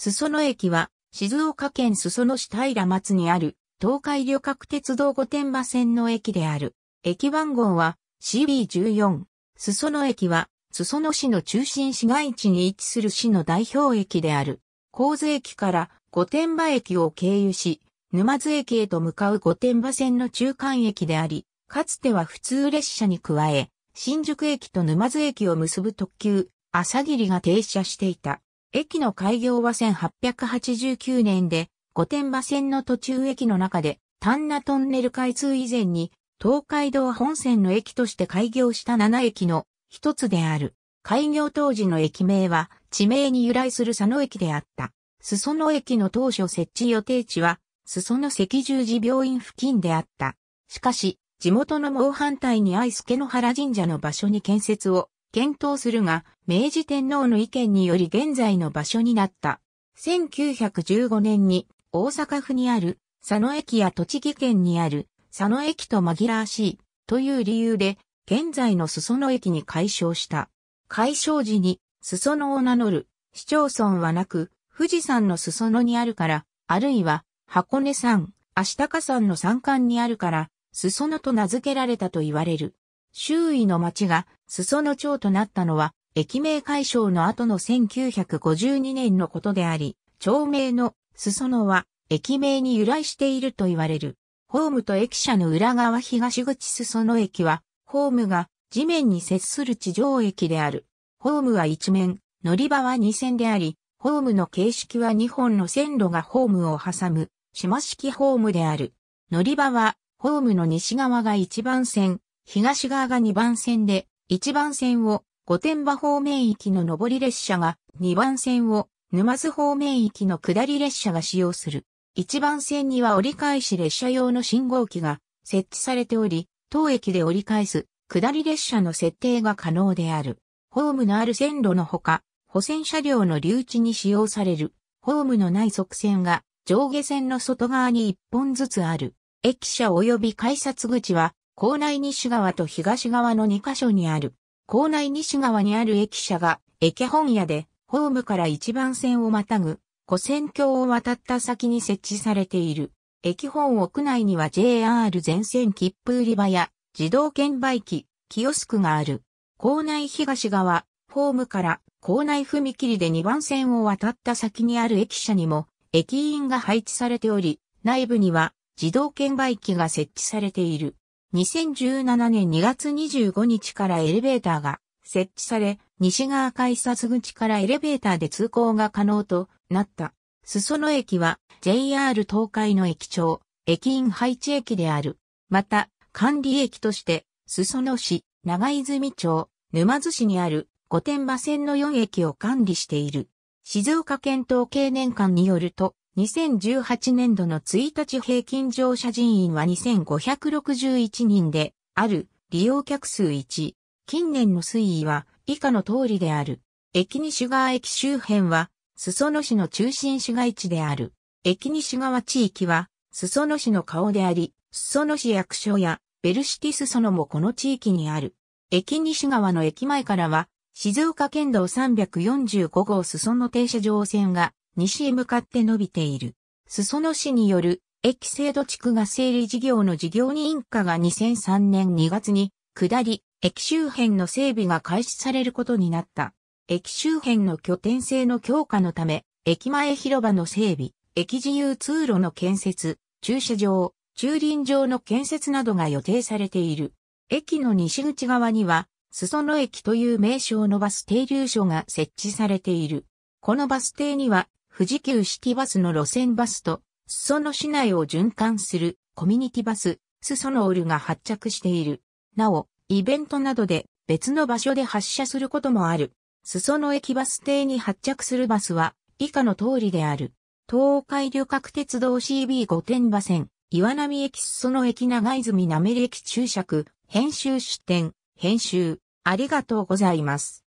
裾野駅は、静岡県裾野市平松にある、東海旅客鉄道御殿場線の駅である。駅番号は CB14。裾野駅は、裾野市の中心市街地に位置する市の代表駅である。神津駅から御殿場駅を経由し、沼津駅へと向かう御殿場線の中間駅であり、かつては普通列車に加え、新宿駅と沼津駅を結ぶ特急、朝霧が停車していた。駅の開業は1889年で、御殿場線の途中駅の中で、丹那トンネル開通以前に、東海道本線の駅として開業した7駅の一つである。開業当時の駅名は、地名に由来する佐野駅であった。裾野駅の当初設置予定地は、裾野赤十字病院付近であった。しかし、地元の猛反対に愛助の原神社の場所に建設を検討するが、明治天皇の意見により現在の場所になった。1915年に大阪府にある佐野駅や栃木県にある佐野駅と紛らわしいという理由で現在の裾野駅に解消した。解消時に裾野を名乗る市町村はなく富士山の裾野にあるから、あるいは箱根山、足高山の山間にあるから裾野と名付けられたと言われる。周囲の町が裾野町となったのは、駅名解消の後の1952年のことであり、町名の裾野は駅名に由来していると言われる。ホームと駅舎の裏側東口裾野駅は、ホームが地面に接する地上駅である。ホームは一面、乗り場は二線であり、ホームの形式は二本の線路がホームを挟む、島式ホームである。乗り場は、ホームの西側が一番線、東側が二番線で、1番線を御殿場方面行きの上り列車が、2番線を沼津方面行きの下り列車が使用する。1番線には折り返し列車用の信号機が設置されており、当駅で折り返す下り列車の設定が可能である。ホームのある線路のほか、保線車両の留置に使用される、ホームのない側線が上下線の外側に1本ずつある。駅舎及び改札口は校内西側と東側の2カ所にある。校内西側にある駅舎が、駅本屋で、ホームから一番線をまたぐ、古線橋を渡った先に設置されている。駅本屋内には JR 全線切符売り場や、自動券売機、キオスクがある。校内東側、ホームから校内踏切で2番線を渡った先にある駅舎にも、駅員が配置されており、内部には自動券売機が設置されている。2017年2月25日からエレベーターが設置され、西側改札口からエレベーターで通行が可能となった。裾野駅は JR 東海の駅長、駅員配置駅である。また、管理駅として、裾野市、長泉町、沼津市にある御殿場線の4駅を管理している。静岡県統計年間によると、2018年度の1日平均乗車人員は2561人で、ある、利用客数1。近年の推移は、以下の通りである。駅西側駅周辺は、裾野市の中心市街地である。駅西側地域は、裾野市の顔であり、裾野市役所や、ベルシティ裾野もこの地域にある。駅西側の駅前からは、静岡県道345号裾野停車場線が西へ向かって伸びている。裾野市による駅制度地区が整理事業の事業認可会が2003年2月に下り、駅周辺の整備が開始されることになった。駅周辺の拠点性の強化のため、駅前広場の整備、駅自由通路の建設、駐車場、駐輪場の建設などが予定されている。駅の西口側には、裾野駅という名称のバス停留所が設置されている。このバス停には富士急シティバスの路線バスと、裾野市内を循環するコミュニティバス、裾野オルが発着している。なお、イベントなどで別の場所で発車することもある。裾野駅バス停に発着するバスは以下の通りである。東海旅客鉄道 CB5 点馬線、岩波駅裾野駅長泉なめり駅注釈、編集出展、編集、ありがとうございます。